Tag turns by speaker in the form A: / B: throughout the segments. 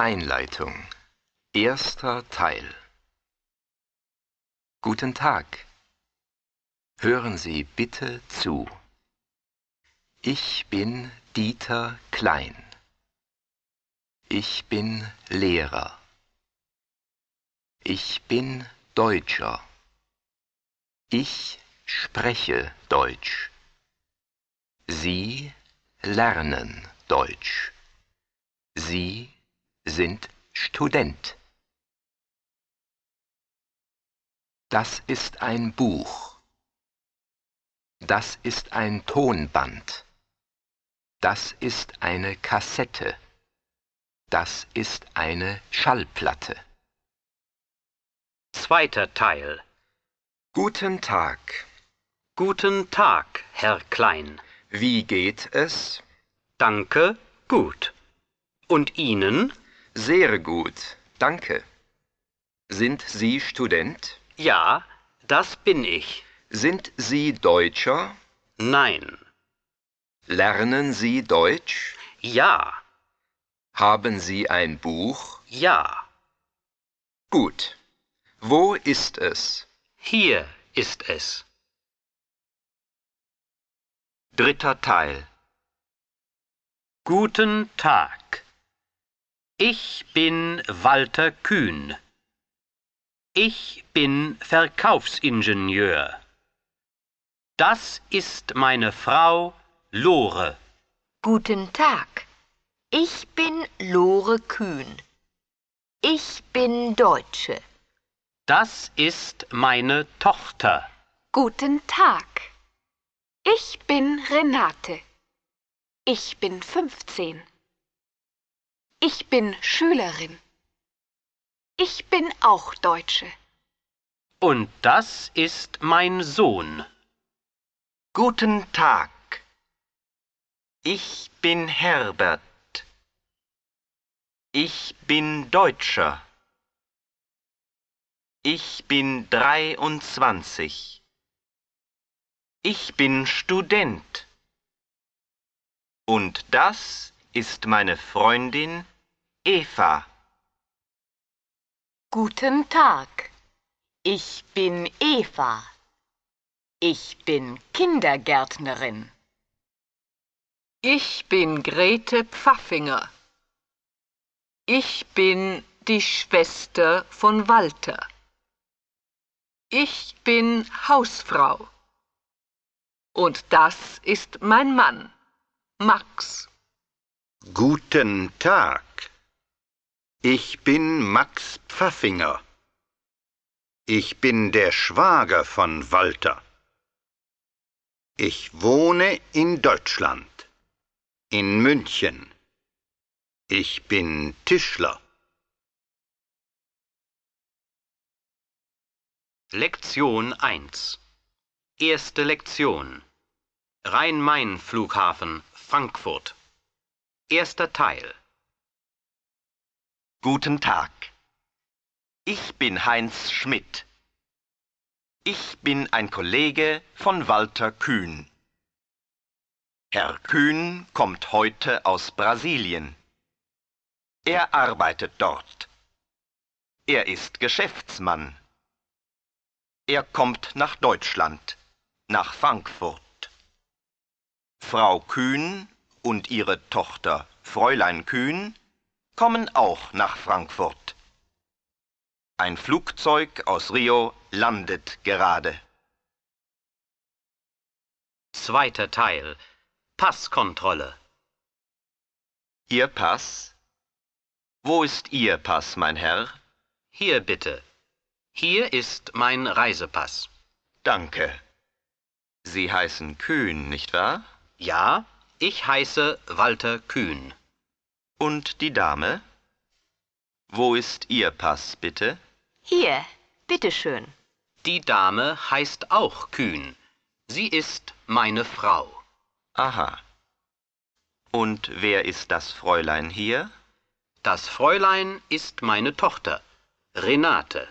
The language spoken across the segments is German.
A: Einleitung Erster Teil Guten Tag. Hören Sie bitte
B: zu. Ich bin Dieter Klein.
A: Ich bin Lehrer. Ich bin Deutscher. Ich spreche Deutsch. Sie lernen Deutsch. Sie sind Student. Das ist ein Buch. Das
C: ist ein Tonband. Das ist eine Kassette.
D: Das ist eine Schallplatte. Zweiter Teil. Guten Tag. Guten Tag, Herr Klein. Wie geht es? Danke, gut. Und Ihnen? Sehr gut, danke. Sind Sie Student? Ja, das bin ich. Sind Sie Deutscher? Nein. Lernen Sie Deutsch? Ja.
A: Haben Sie ein Buch? Ja. Gut. Wo ist es? Hier ist es. Dritter Teil. Guten Tag.
D: Ich bin Walter Kühn. Ich bin Verkaufsingenieur. Das ist meine Frau Lore.
E: Guten Tag. Ich bin Lore Kühn. Ich bin Deutsche.
D: Das ist meine Tochter.
F: Guten Tag. Ich bin Renate. Ich bin 15. Ich bin Schülerin. Ich bin auch Deutsche.
D: Und das ist mein Sohn. Guten Tag. Ich bin Herbert.
A: Ich bin Deutscher. Ich bin 23. Ich bin Student. Und das ist ist meine Freundin Eva.
E: Guten Tag. Ich bin Eva. Ich bin Kindergärtnerin. Ich bin Grete Pfaffinger.
B: Ich bin die Schwester von Walter. Ich bin Hausfrau. Und das ist mein Mann, Max.
G: Guten Tag. Ich bin Max Pfaffinger. Ich bin der Schwager von Walter. Ich
A: wohne in Deutschland, in München. Ich bin Tischler.
D: Lektion 1 Erste Lektion Rhein-Main-Flughafen Frankfurt Erster Teil.
A: Guten Tag. Ich bin Heinz Schmidt. Ich bin ein Kollege von Walter Kühn. Herr Kühn kommt heute aus Brasilien. Er arbeitet dort. Er ist Geschäftsmann. Er kommt nach Deutschland, nach Frankfurt. Frau Kühn und ihre Tochter Fräulein Kühn kommen auch nach Frankfurt. Ein Flugzeug aus Rio landet gerade. Zweiter Teil Passkontrolle Ihr Pass? Wo ist Ihr Pass, mein Herr? Hier bitte.
D: Hier ist mein Reisepass. Danke. Sie heißen Kühn, nicht wahr? Ja, ich heiße Walter Kühn. Und
A: die Dame? Wo ist ihr Pass, bitte?
D: Hier, bitteschön. Die Dame heißt auch Kühn. Sie ist meine Frau. Aha. Und wer ist das Fräulein hier? Das Fräulein ist meine Tochter, Renate.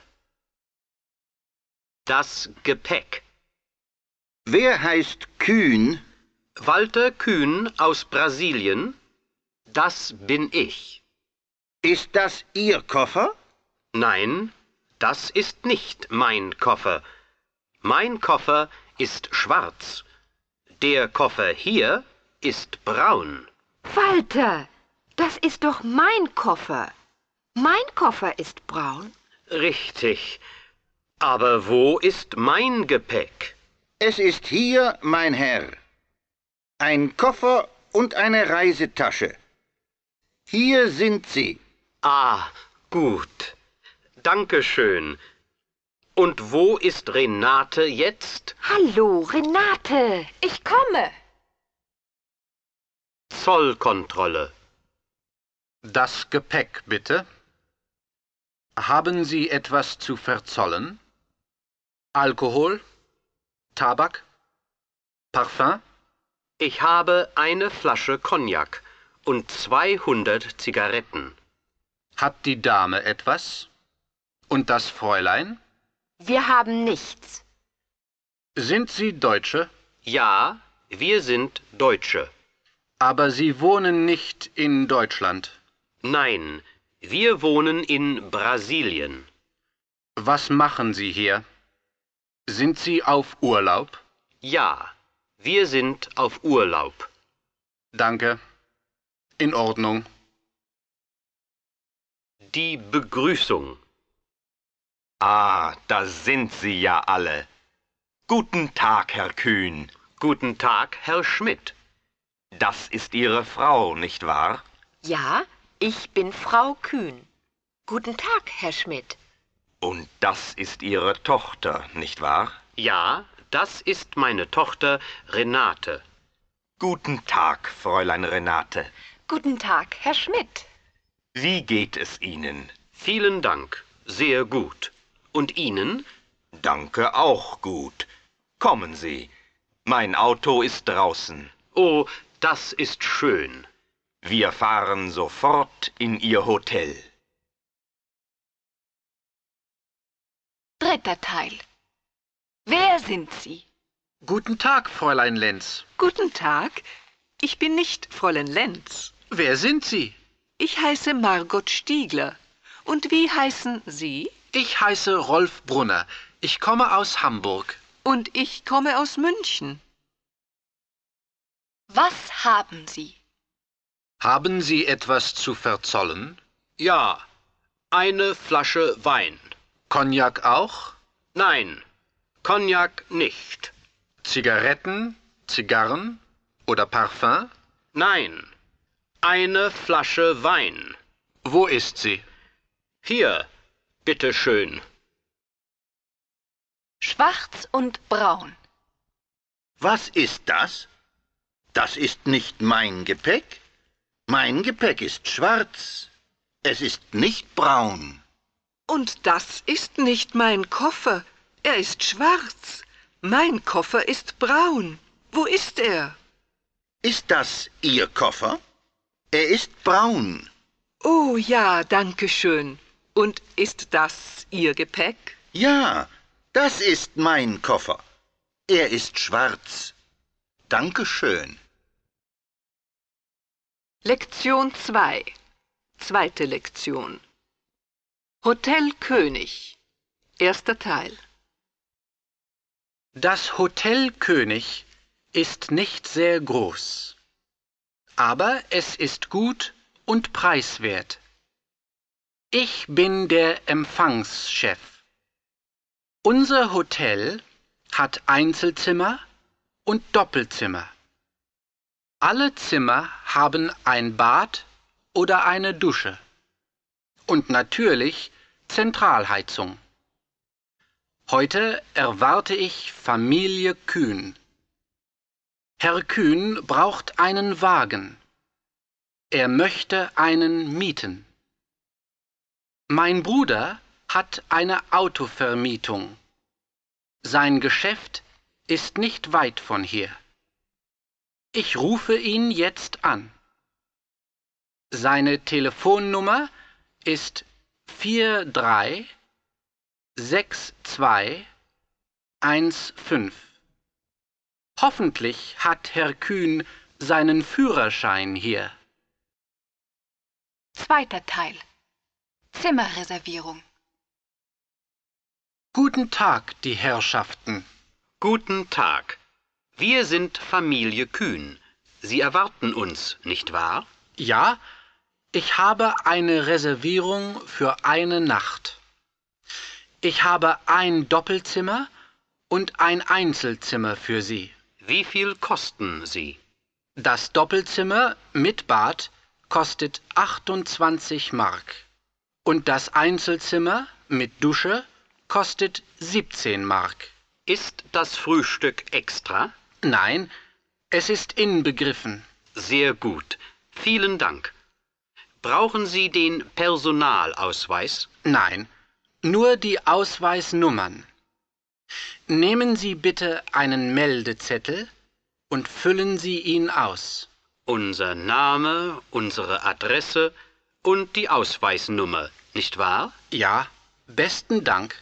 D: Das Gepäck. Wer heißt Kühn? Walter Kühn aus Brasilien, das bin ich. Ist das Ihr Koffer? Nein, das ist nicht mein Koffer. Mein Koffer ist schwarz. Der Koffer hier ist braun.
E: Walter, das ist doch mein Koffer. Mein Koffer ist braun.
D: Richtig. Aber wo ist mein Gepäck? Es ist hier, mein Herr.
G: Ein Koffer und eine Reisetasche. Hier
D: sind sie. Ah, gut. Dankeschön. Und wo ist Renate jetzt?
E: Hallo, Renate. Ich komme.
D: Zollkontrolle.
C: Das Gepäck bitte. Haben Sie etwas zu verzollen? Alkohol? Tabak?
D: Parfum? Ich habe eine Flasche Cognac und 200 Zigaretten. Hat die Dame etwas? Und das Fräulein?
C: Wir haben nichts. Sind Sie Deutsche? Ja,
D: wir sind Deutsche. Aber
C: Sie wohnen nicht
D: in Deutschland? Nein, wir wohnen in Brasilien. Was machen Sie hier? Sind Sie auf Urlaub? Ja. Wir
A: sind auf Urlaub. Danke. In Ordnung. Die Begrüßung. Ah, da sind Sie ja alle. Guten Tag, Herr Kühn. Guten Tag, Herr Schmidt. Das ist Ihre Frau, nicht wahr? Ja,
E: ich bin Frau Kühn. Guten Tag, Herr Schmidt.
D: Und das ist Ihre Tochter, nicht wahr? Ja, das ist meine Tochter Renate. Guten Tag, Fräulein Renate.
F: Guten Tag, Herr Schmidt.
D: Wie geht es Ihnen? Vielen Dank, sehr gut. Und Ihnen? Danke auch gut. Kommen Sie. Mein Auto ist
A: draußen. Oh, das ist schön. Wir fahren sofort in Ihr Hotel.
F: Dritter Teil Wer sind Sie?
A: Guten Tag, Fräulein
C: Lenz.
B: Guten Tag. Ich bin nicht Fräulein Lenz. Wer sind Sie? Ich heiße Margot Stiegler. Und wie heißen Sie? Ich heiße Rolf
C: Brunner. Ich komme aus Hamburg.
F: Und ich komme aus München.
D: Was haben Sie?
C: Haben Sie etwas zu
D: verzollen? Ja, eine Flasche Wein. Cognac auch? Nein, Cognac nicht. Zigaretten, Zigarren oder Parfum? Nein. Eine Flasche Wein. Wo ist sie? Hier, bitte schön.
A: Schwarz
F: und braun.
A: Was ist das?
G: Das ist nicht mein Gepäck. Mein Gepäck ist schwarz. Es ist nicht braun. Und das
B: ist nicht mein Koffer. Er ist schwarz. Mein Koffer ist braun. Wo ist er? Ist das
G: Ihr Koffer? Er ist braun.
B: Oh ja, danke schön. Und ist das Ihr Gepäck?
G: Ja, das ist mein Koffer. Er ist schwarz. Danke schön.
B: Lektion 2. Zweite Lektion. Hotel König. Erster
C: Teil. Das Hotel König ist nicht sehr groß, aber es ist gut und preiswert. Ich bin der Empfangschef. Unser Hotel hat Einzelzimmer und Doppelzimmer. Alle Zimmer haben ein Bad oder eine Dusche und natürlich Zentralheizung. Heute erwarte ich Familie Kühn. Herr Kühn braucht einen Wagen. Er möchte einen mieten. Mein Bruder hat eine Autovermietung. Sein Geschäft ist nicht weit von hier. Ich rufe ihn jetzt an. Seine Telefonnummer ist 43 sechs zwei eins fünf. Hoffentlich hat Herr Kühn seinen Führerschein hier.
F: Zweiter Teil Zimmerreservierung
D: Guten Tag, die Herrschaften. Guten Tag. Wir sind Familie Kühn. Sie erwarten uns, nicht wahr? Ja, ich
C: habe eine Reservierung für eine Nacht. Ich habe ein Doppelzimmer und ein Einzelzimmer für Sie.
D: Wie viel kosten
C: Sie? Das Doppelzimmer mit Bad kostet 28 Mark und das Einzelzimmer mit Dusche kostet 17 Mark.
D: Ist das Frühstück extra? Nein, es ist inbegriffen. Sehr gut. Vielen Dank. Brauchen Sie den Personalausweis? Nein
C: nur die Ausweisnummern. Nehmen Sie bitte einen Meldezettel und
D: füllen Sie ihn aus. Unser Name, unsere Adresse und die Ausweisnummer, nicht wahr? Ja, besten Dank.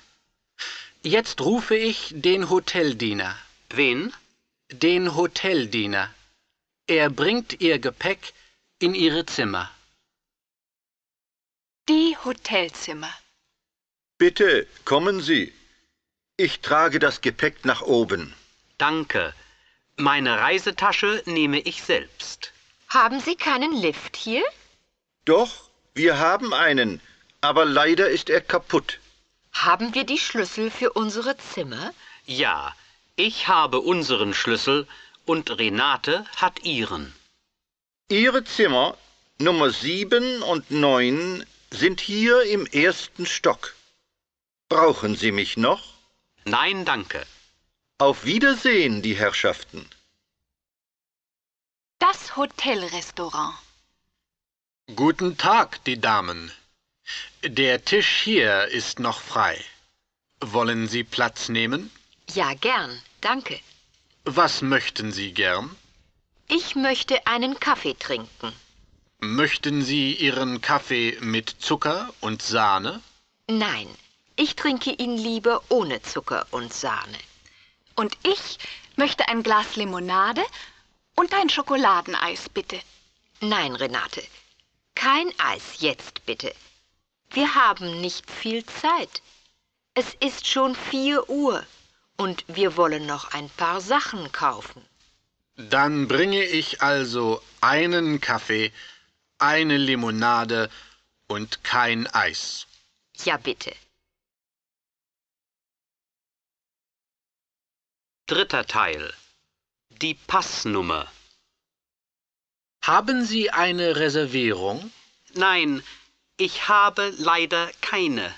C: Jetzt rufe ich den Hoteldiener. Wen? Den Hoteldiener. Er bringt Ihr Gepäck in Ihre Zimmer.
F: Die Hotelzimmer.
C: Bitte, kommen Sie.
G: Ich trage das Gepäck nach oben. Danke.
D: Meine Reisetasche nehme ich selbst. Haben Sie keinen Lift hier?
G: Doch, wir haben einen, aber leider ist er kaputt.
E: Haben wir die Schlüssel für unsere Zimmer?
D: Ja, ich habe unseren Schlüssel und Renate hat ihren. Ihre Zimmer Nummer 7 und
G: 9 sind hier im ersten Stock. Brauchen Sie mich noch? Nein, danke. Auf Wiedersehen, die Herrschaften.
F: Das Hotelrestaurant.
C: Guten Tag, die Damen. Der Tisch hier ist noch frei. Wollen Sie Platz nehmen?
E: Ja, gern, danke.
C: Was möchten Sie gern?
E: Ich möchte einen Kaffee trinken.
C: Möchten Sie Ihren Kaffee mit Zucker und Sahne?
F: Nein, ich trinke ihn lieber ohne
C: Zucker und Sahne.
F: Und ich möchte ein Glas Limonade und ein Schokoladeneis, bitte. Nein, Renate,
E: kein Eis jetzt, bitte. Wir haben nicht viel Zeit. Es ist schon vier Uhr und wir wollen noch ein paar Sachen kaufen.
C: Dann bringe ich also einen Kaffee, eine Limonade
A: und kein Eis. Ja, bitte. Dritter Teil. Die Passnummer.
C: Haben Sie eine Reservierung? Nein,
D: ich habe leider keine.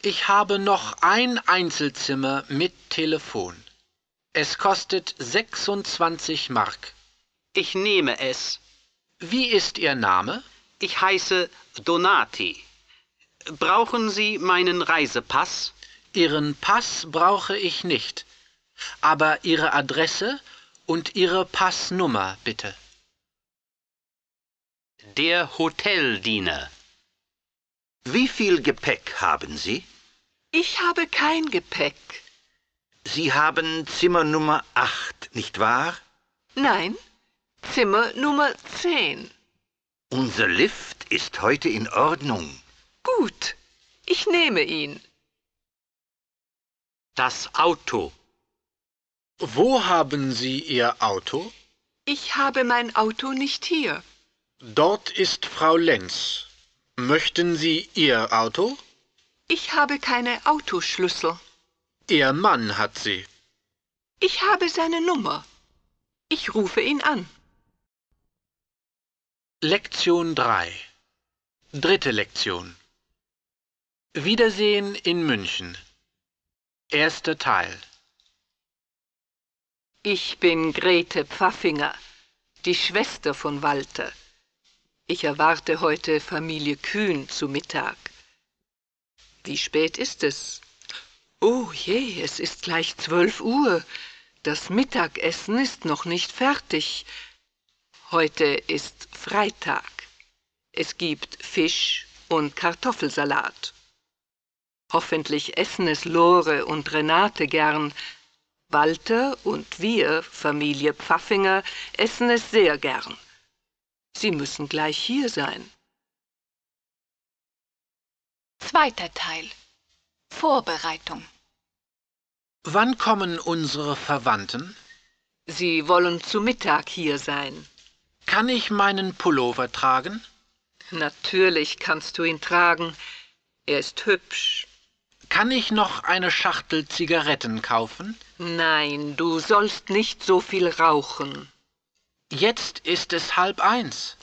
C: Ich habe noch ein Einzelzimmer mit Telefon. Es kostet 26 Mark.
D: Ich nehme es. Wie ist Ihr Name? Ich heiße Donati. Brauchen Sie meinen Reisepass? Ihren
C: Pass brauche ich nicht. Aber Ihre Adresse und Ihre
D: Passnummer bitte. Der Hoteldiener. Wie viel Gepäck haben Sie?
B: Ich habe kein Gepäck.
G: Sie haben Zimmer Nummer 8, nicht wahr?
B: Nein, Zimmer Nummer 10.
G: Unser Lift ist heute in
C: Ordnung.
B: Gut, ich nehme ihn.
C: Das Auto. Wo haben Sie Ihr Auto? Ich habe mein Auto nicht hier. Dort ist Frau Lenz. Möchten Sie Ihr Auto? Ich habe keine Autoschlüssel. Ihr Mann hat sie. Ich habe seine Nummer. Ich rufe ihn an. Lektion 3 Dritte Lektion Wiedersehen in München Erster Teil ich bin Grete Pfaffinger,
B: die Schwester von Walter. Ich erwarte heute Familie Kühn zu Mittag. Wie spät ist es? Oh je, es ist gleich zwölf Uhr. Das Mittagessen ist noch nicht fertig. Heute ist Freitag. Es gibt Fisch und Kartoffelsalat. Hoffentlich essen es Lore und Renate gern, Walter und wir, Familie Pfaffinger, essen es sehr gern. Sie müssen gleich hier sein.
F: Zweiter Teil Vorbereitung
C: Wann kommen unsere Verwandten? Sie wollen zu Mittag hier sein. Kann ich meinen Pullover tragen? Natürlich
B: kannst du ihn tragen. Er ist hübsch. Kann ich noch eine Schachtel
C: Zigaretten kaufen?
B: Nein, du sollst nicht so viel rauchen. Jetzt ist es halb eins.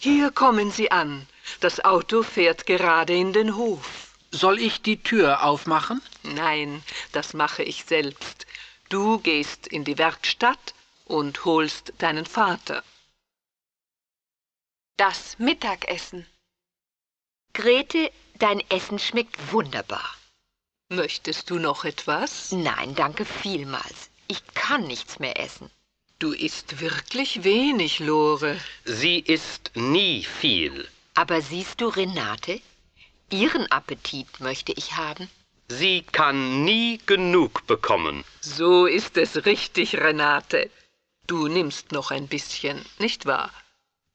B: Hier kommen sie an. Das Auto fährt gerade in den Hof. Soll ich die Tür aufmachen? Nein, das mache ich selbst. Du gehst in die Werkstatt und holst deinen Vater. Das Mittagessen.
E: Grete, dein Essen schmeckt wunderbar. Möchtest du noch etwas? Nein, danke vielmals. Ich kann nichts mehr essen. Du isst wirklich wenig, Lore.
D: Sie isst nie viel.
E: Aber siehst du, Renate, Ihren Appetit möchte ich haben.
D: Sie kann nie genug bekommen.
E: So ist es richtig, Renate. Du nimmst
B: noch ein bisschen, nicht wahr?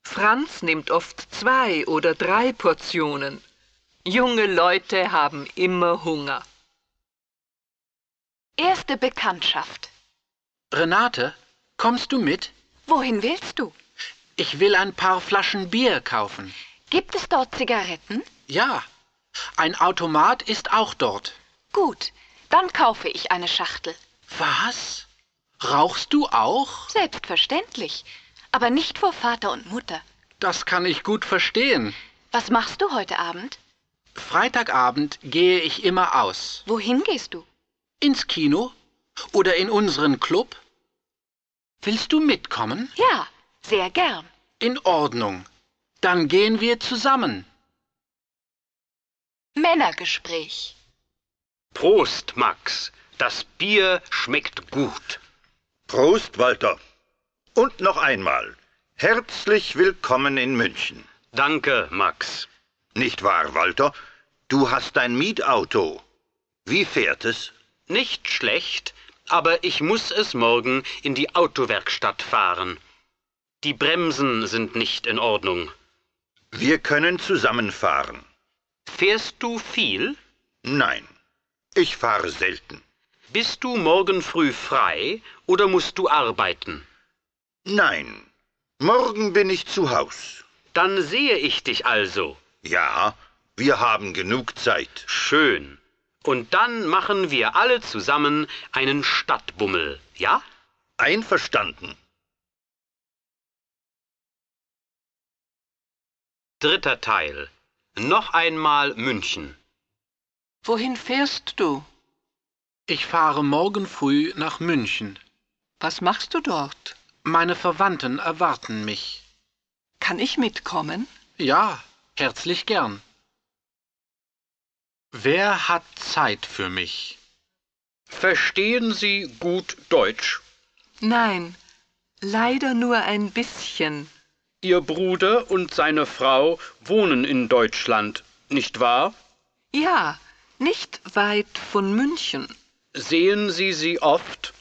B: Franz nimmt oft zwei oder drei Portionen. Junge Leute haben immer Hunger.
C: Erste
F: Bekanntschaft.
C: Renate, kommst du mit?
F: Wohin willst du?
C: Ich will ein paar Flaschen Bier kaufen.
F: Gibt es dort
C: Zigaretten? Ja. Ein Automat ist auch dort. Gut, dann kaufe ich eine Schachtel. Was? Rauchst du auch? Selbstverständlich,
F: aber nicht vor Vater und Mutter.
C: Das kann ich gut verstehen.
F: Was machst du heute Abend?
C: Freitagabend gehe ich immer aus. Wohin gehst du? Ins Kino oder in unseren Club? Willst du mitkommen? Ja, sehr gern. In Ordnung. Dann gehen wir zusammen. Männergespräch.
A: Prost, Max. Das Bier schmeckt gut. Prost, Walter.
G: Und noch einmal. Herzlich willkommen in München.
D: Danke, Max. Nicht wahr, Walter? Du hast dein Mietauto. Wie fährt es? nicht schlecht, aber ich muss es morgen in die Autowerkstatt fahren. Die Bremsen sind nicht in Ordnung.
G: Wir können zusammenfahren.
D: Fährst du viel? Nein, ich fahre selten. Bist du morgen früh frei oder musst du arbeiten? Nein, morgen bin ich zu Haus. Dann sehe ich dich also. Ja, wir haben genug Zeit. Schön. Und dann machen wir alle zusammen einen Stadtbummel, ja? Einverstanden.
A: Dritter Teil. Noch einmal München. Wohin fährst du?
C: Ich fahre morgen früh nach München. Was machst du dort? Meine Verwandten erwarten mich. Kann ich mitkommen? Ja, herzlich gern. Wer hat Zeit für mich?
D: Verstehen Sie gut Deutsch?
B: Nein, leider nur ein bisschen.
D: Ihr Bruder und seine Frau wohnen in Deutschland, nicht wahr?
B: Ja, nicht weit von München.
D: Sehen Sie sie oft?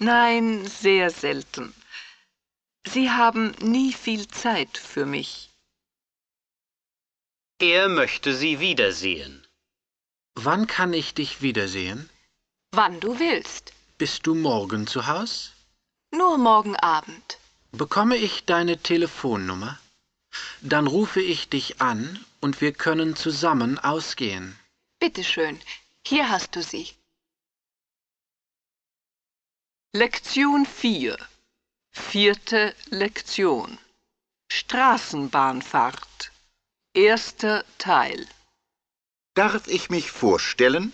B: Nein, sehr selten. Sie haben nie viel Zeit für mich.
D: Er möchte Sie wiedersehen.
C: Wann kann ich dich wiedersehen?
F: Wann du willst.
C: Bist du morgen zu Haus?
F: Nur morgen Abend.
C: Bekomme ich deine Telefonnummer? Dann rufe ich dich an und wir können zusammen ausgehen.
F: Bitte schön, hier hast du sie.
B: Lektion 4 Vierte Lektion Straßenbahnfahrt Erster Teil
G: Darf ich mich vorstellen?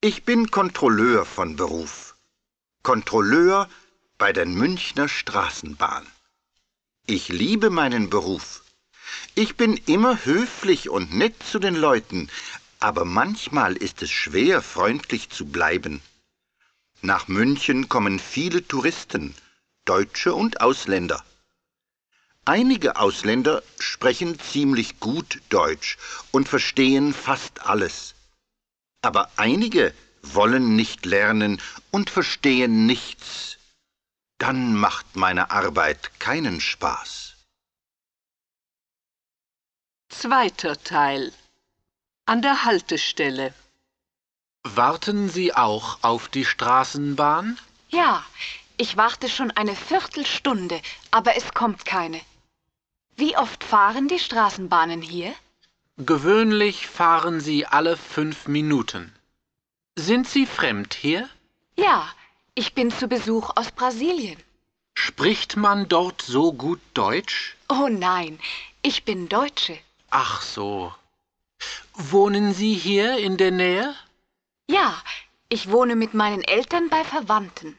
G: Ich bin Kontrolleur von Beruf. Kontrolleur bei der Münchner Straßenbahn. Ich liebe meinen Beruf. Ich bin immer höflich und nett zu den Leuten, aber manchmal ist es schwer, freundlich zu bleiben. Nach München kommen viele Touristen, Deutsche und Ausländer. Einige Ausländer sprechen ziemlich gut Deutsch und verstehen fast alles. Aber einige wollen nicht lernen und verstehen nichts. Dann macht meine Arbeit
C: keinen Spaß.
B: Zweiter
F: Teil An der Haltestelle
C: Warten Sie auch auf die Straßenbahn?
F: Ja, ich warte schon eine Viertelstunde, aber es kommt keine. Wie oft fahren die Straßenbahnen hier?
C: Gewöhnlich fahren sie alle fünf Minuten. Sind Sie fremd hier?
F: Ja, ich bin zu Besuch aus Brasilien.
C: Spricht man dort so gut Deutsch?
F: Oh nein, ich bin Deutsche.
C: Ach so.
F: Wohnen Sie hier in der Nähe? Ja, ich wohne mit meinen Eltern bei Verwandten.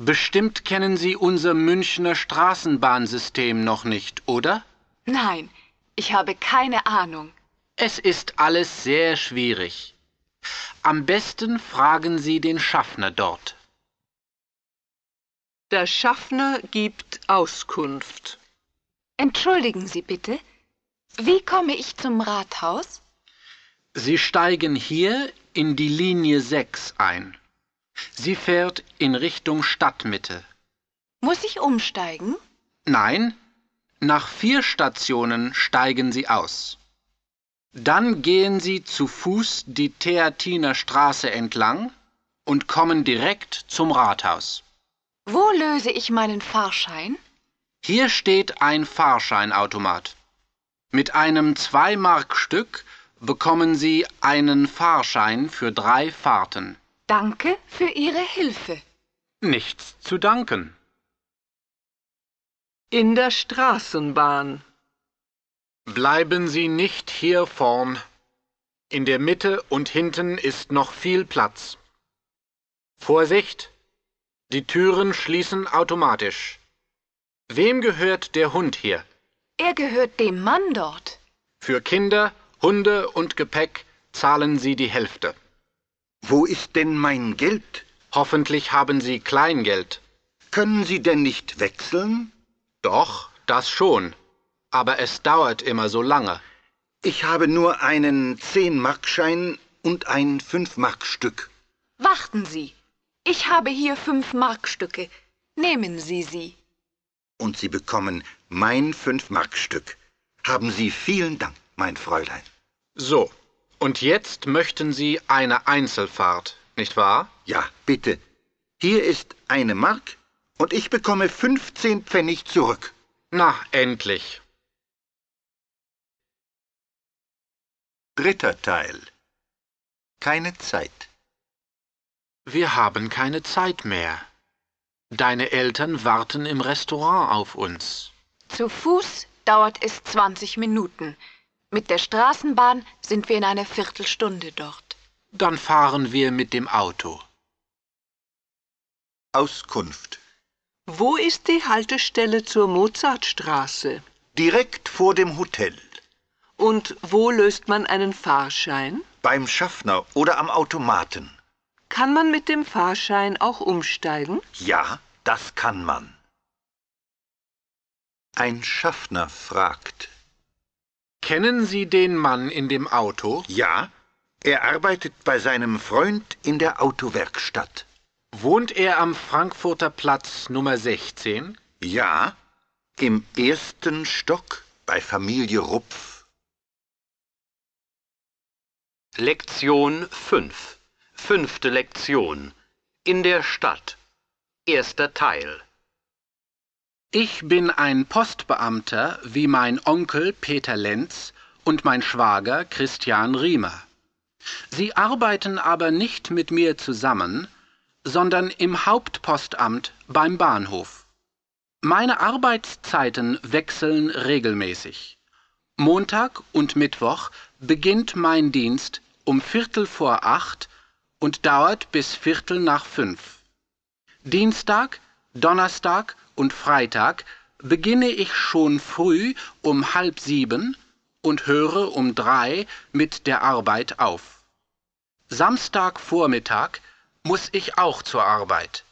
C: Bestimmt kennen Sie unser Münchner Straßenbahnsystem noch nicht, oder?
F: Nein, ich habe keine Ahnung.
C: Es ist alles sehr schwierig. Am besten fragen Sie den Schaffner dort.
B: Der Schaffner gibt
C: Auskunft.
F: Entschuldigen Sie bitte, wie komme ich zum
C: Rathaus? Sie steigen hier in die Linie 6 ein. Sie fährt in Richtung Stadtmitte.
F: Muss ich umsteigen?
C: Nein, nach vier Stationen steigen Sie aus. Dann gehen Sie zu Fuß die Theatiner Straße entlang und kommen direkt zum Rathaus.
F: Wo löse ich meinen Fahrschein?
C: Hier steht ein Fahrscheinautomat. Mit einem 2-Mark-Stück bekommen Sie einen Fahrschein für drei Fahrten.
F: Danke für Ihre Hilfe.
C: Nichts zu danken. In der Straßenbahn. Bleiben Sie nicht hier vorn. In der Mitte und hinten ist noch viel Platz. Vorsicht! Die Türen schließen automatisch. Wem gehört der Hund hier?
F: Er gehört dem Mann dort.
C: Für Kinder, Hunde und Gepäck zahlen Sie die Hälfte. Wo ist denn mein Geld? Hoffentlich haben Sie Kleingeld. Können Sie denn nicht wechseln? Doch, das schon. Aber es dauert immer so lange. Ich habe nur einen Zehn-Markschein und ein Fünf-Mark-Stück. Warten
F: Sie. Ich habe hier Fünf-Mark-Stücke. Nehmen Sie sie.
C: Und Sie bekommen mein Fünf-Mark-Stück. Haben Sie vielen Dank, mein Fräulein. So. Und jetzt möchten Sie eine Einzelfahrt, nicht wahr? Ja, bitte. Hier ist eine Mark und ich bekomme 15 Pfennig
A: zurück. Na, endlich. Dritter Teil. Keine Zeit.
C: Wir haben keine Zeit mehr. Deine Eltern warten im Restaurant auf uns.
F: Zu Fuß dauert es 20 Minuten. Mit der Straßenbahn sind wir in einer Viertelstunde dort.
C: Dann fahren wir mit dem Auto. Auskunft.
F: Wo ist die Haltestelle
B: zur Mozartstraße? Direkt vor dem Hotel. Und wo löst man einen Fahrschein?
G: Beim Schaffner oder am Automaten.
B: Kann man mit dem Fahrschein auch umsteigen?
G: Ja, das kann man. Ein Schaffner fragt. Kennen Sie den
C: Mann in dem Auto? Ja, er arbeitet bei seinem Freund in der Autowerkstatt. Wohnt er am Frankfurter Platz Nummer 16? Ja,
A: im ersten Stock bei Familie Rupf.
D: Lektion 5. Fünfte Lektion. In der Stadt. Erster Teil.
C: Ich bin ein Postbeamter wie mein Onkel Peter Lenz und mein Schwager Christian Riemer. Sie arbeiten aber nicht mit mir zusammen, sondern im Hauptpostamt beim Bahnhof. Meine Arbeitszeiten wechseln regelmäßig. Montag und Mittwoch beginnt mein Dienst um Viertel vor acht und dauert bis Viertel nach fünf. Dienstag, Donnerstag und Freitag beginne ich schon früh um halb sieben und höre um drei mit der Arbeit auf. Samstagvormittag muss ich auch zur Arbeit,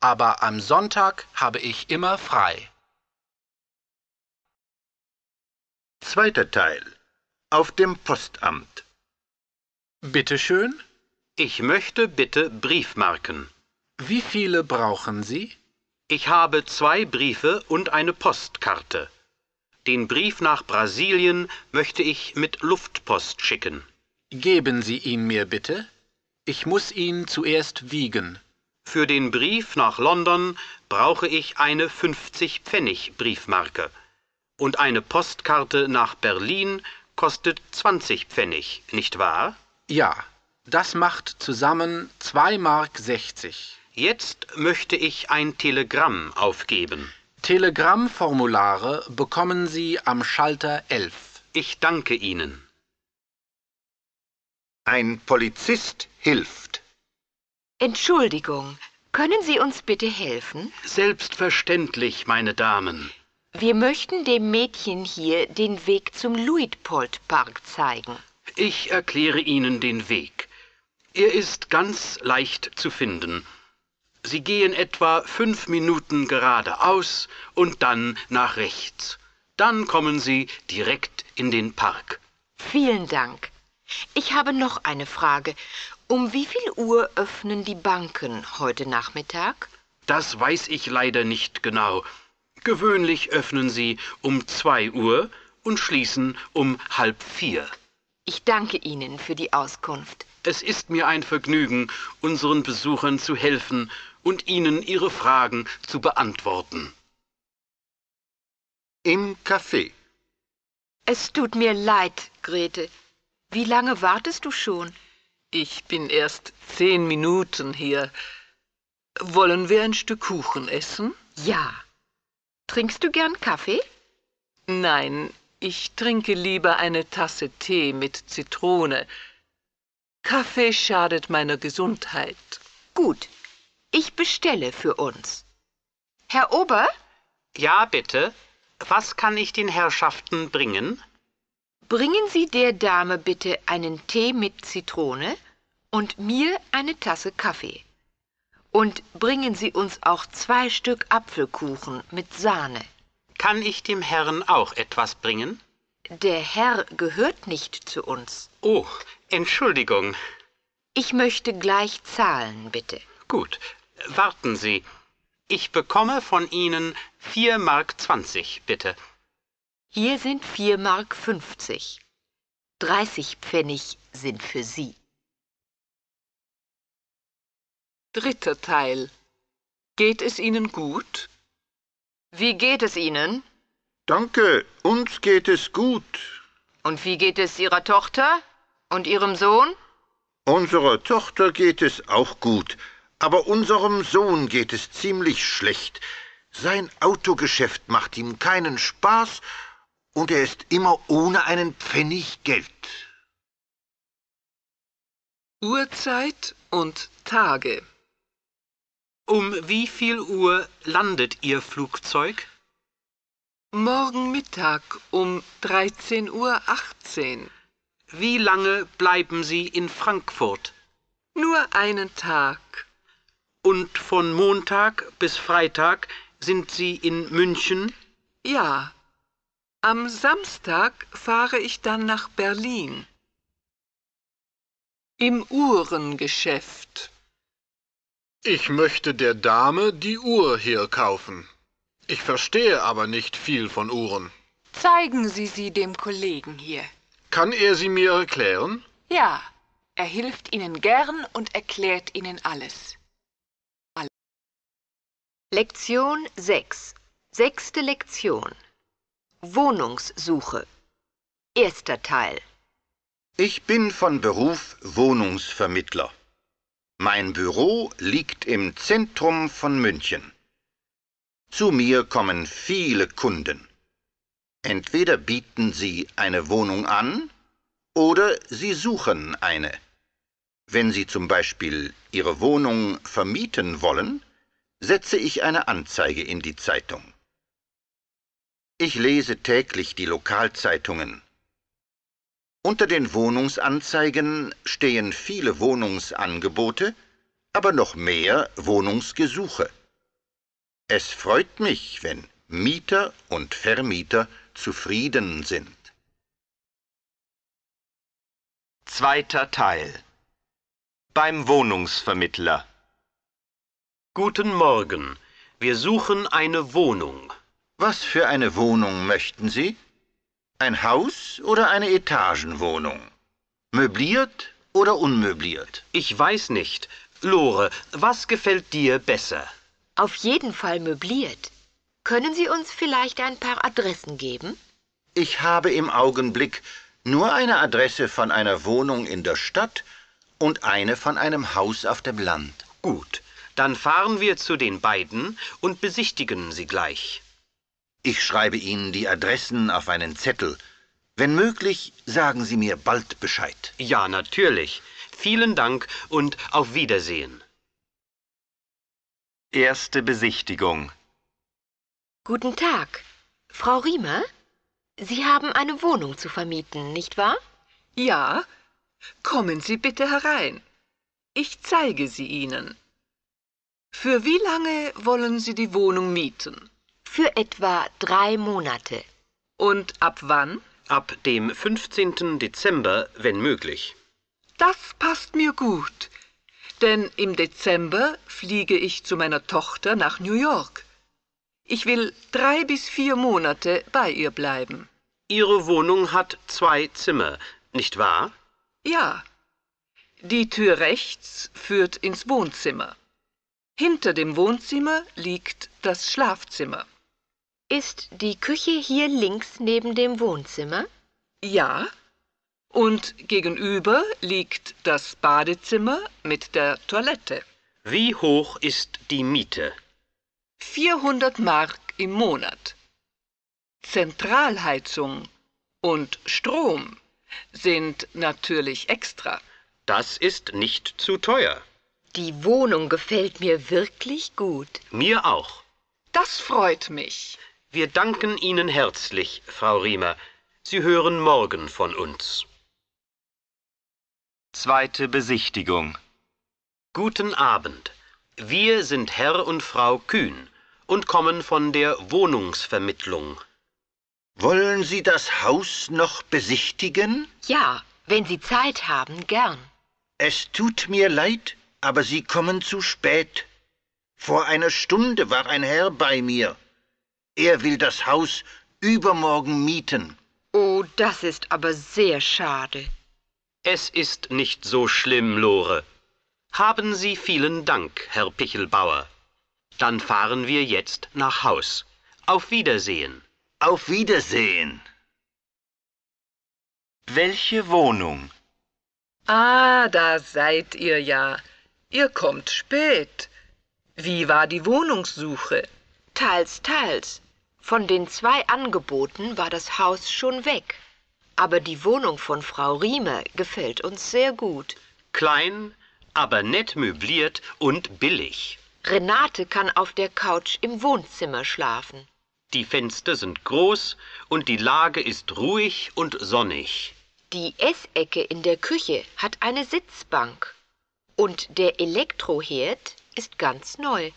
C: aber am Sonntag habe ich immer frei.
A: Zweiter Teil. Auf dem
D: Postamt. Bitte schön. Ich möchte bitte Briefmarken. Wie viele brauchen Sie? Ich habe zwei Briefe und eine Postkarte. Den Brief nach Brasilien möchte ich mit Luftpost schicken.
C: Geben Sie ihn mir bitte. Ich muss ihn zuerst
D: wiegen. Für den Brief nach London brauche ich eine 50 Pfennig Briefmarke. Und eine Postkarte nach Berlin kostet 20 Pfennig, nicht wahr?
C: Ja, das macht zusammen 2 Mark
D: 60. Jetzt möchte ich ein Telegramm aufgeben.
C: Telegrammformulare bekommen Sie am Schalter 11.
D: Ich danke Ihnen.
G: Ein Polizist hilft.
E: Entschuldigung, können Sie uns bitte helfen?
D: Selbstverständlich, meine Damen.
E: Wir möchten dem Mädchen hier den Weg zum Luitpoldpark zeigen.
D: Ich erkläre Ihnen den Weg. Er ist ganz leicht zu finden. Sie gehen etwa fünf Minuten geradeaus und dann nach rechts. Dann kommen Sie direkt in den Park.
E: Vielen Dank. Ich habe noch eine Frage. Um wie viel Uhr öffnen die Banken heute Nachmittag?
D: Das weiß ich leider nicht genau. Gewöhnlich öffnen sie um zwei Uhr und schließen um halb vier.
E: Ich danke Ihnen für die Auskunft.
D: Es ist mir ein Vergnügen, unseren Besuchern zu helfen und ihnen ihre Fragen zu beantworten. Im Café.
E: Es tut mir leid, Grete. Wie lange wartest du schon? Ich bin erst zehn Minuten
B: hier. Wollen wir ein Stück Kuchen essen? Ja. Trinkst du gern Kaffee? Nein, ich trinke lieber eine Tasse Tee mit Zitrone. Kaffee schadet meiner Gesundheit.
D: Gut, ich bestelle für uns. Herr Ober? Ja, bitte. Was kann ich den Herrschaften bringen?
E: Bringen Sie der Dame bitte einen Tee mit Zitrone und mir eine Tasse Kaffee. Und bringen Sie uns auch zwei Stück Apfelkuchen mit Sahne.
D: Kann ich dem Herrn auch etwas bringen?
E: Der Herr gehört nicht zu
D: uns. Oh, Entschuldigung.
E: Ich möchte gleich zahlen, bitte.
D: Gut, warten sie ich bekomme von ihnen vier mark zwanzig bitte
E: hier sind vier mark fünfzig dreißig pfennig sind für sie dritter teil geht es ihnen gut wie geht es ihnen
G: danke uns geht es gut
E: und wie geht es ihrer tochter und ihrem sohn
G: unserer tochter geht es auch gut aber unserem Sohn geht es ziemlich schlecht. Sein Autogeschäft macht ihm keinen Spaß und er ist immer ohne einen Pfennig Geld. Uhrzeit und Tage.
D: Um wie viel Uhr landet Ihr Flugzeug?
B: Morgen Mittag um 13.18 Uhr.
D: Wie lange bleiben Sie in Frankfurt? Nur einen Tag. Und von Montag bis Freitag sind Sie in München?
B: Ja. Am Samstag fahre ich dann nach Berlin. Im
C: Uhrengeschäft. Ich möchte der Dame die Uhr hier kaufen. Ich verstehe aber nicht viel von Uhren.
F: Zeigen Sie sie dem Kollegen hier.
C: Kann er sie mir erklären?
F: Ja, er hilft Ihnen gern und erklärt Ihnen alles. Lektion 6. Sechste
E: Lektion. Wohnungssuche. Erster Teil.
G: Ich bin von Beruf Wohnungsvermittler. Mein Büro liegt im Zentrum von München. Zu mir kommen viele Kunden. Entweder bieten sie eine Wohnung an oder sie suchen eine. Wenn sie zum Beispiel ihre Wohnung vermieten wollen, setze ich eine Anzeige in die Zeitung. Ich lese täglich die Lokalzeitungen. Unter den Wohnungsanzeigen stehen viele Wohnungsangebote, aber noch mehr Wohnungsgesuche. Es freut mich, wenn Mieter
A: und Vermieter zufrieden sind. Zweiter Teil Beim Wohnungsvermittler Guten Morgen. Wir suchen eine Wohnung.
G: Was für eine Wohnung möchten Sie? Ein Haus oder eine Etagenwohnung?
D: Möbliert oder unmöbliert? Ich weiß nicht. Lore, was gefällt dir besser?
E: Auf jeden Fall möbliert. Können Sie uns vielleicht ein paar Adressen geben?
G: Ich habe im Augenblick nur eine Adresse von einer Wohnung in der Stadt und eine von einem Haus auf dem Land.
D: Gut. Dann fahren wir zu den beiden und besichtigen sie gleich. Ich schreibe Ihnen die Adressen auf einen Zettel. Wenn möglich, sagen Sie mir bald Bescheid. Ja, natürlich. Vielen Dank und auf Wiedersehen. Erste Besichtigung.
E: Guten Tag. Frau Riemer, Sie haben eine Wohnung zu vermieten, nicht wahr? Ja. Kommen Sie bitte herein. Ich zeige sie Ihnen. Für wie lange wollen Sie die Wohnung mieten? Für etwa drei Monate.
D: Und ab wann? Ab dem 15. Dezember, wenn möglich.
E: Das passt mir gut, denn im Dezember
B: fliege ich zu meiner Tochter nach New York. Ich will drei bis vier Monate bei ihr bleiben.
D: Ihre Wohnung hat zwei Zimmer, nicht wahr?
B: Ja. Die Tür
D: rechts führt ins Wohnzimmer.
B: Hinter dem Wohnzimmer liegt das Schlafzimmer. Ist
E: die Küche hier links neben dem Wohnzimmer? Ja.
B: Und gegenüber liegt das Badezimmer mit der Toilette.
D: Wie hoch ist die Miete?
B: 400 Mark im Monat. Zentralheizung und Strom sind
D: natürlich extra. Das ist nicht zu teuer. Die Wohnung gefällt mir wirklich gut. Mir auch. Das freut mich. Wir danken Ihnen herzlich, Frau Riemer. Sie hören morgen von uns. Zweite Besichtigung. Guten Abend. Wir sind Herr und Frau Kühn und kommen von der Wohnungsvermittlung. Wollen Sie das Haus noch besichtigen? Ja,
G: wenn Sie Zeit haben, gern. Es tut mir leid, aber Sie kommen zu spät. Vor einer Stunde war ein Herr bei mir. Er will das Haus übermorgen mieten.
E: Oh, das ist aber sehr schade.
D: Es ist nicht so schlimm, Lore. Haben Sie vielen Dank, Herr Pichelbauer. Dann fahren wir jetzt nach Haus. Auf Wiedersehen.
A: Auf Wiedersehen. Welche Wohnung?
B: Ah, da seid ihr ja. Ihr kommt spät.
E: Wie war die Wohnungssuche? Teils, teils. Von den zwei Angeboten war das Haus schon weg. Aber die Wohnung von Frau Riemer gefällt uns sehr gut.
D: Klein, aber nett möbliert und billig.
E: Renate kann auf der Couch im Wohnzimmer schlafen.
D: Die Fenster sind groß und die Lage ist ruhig und sonnig.
E: Die Essecke in der Küche hat eine Sitzbank. Und der Elektroherd ist ganz neu.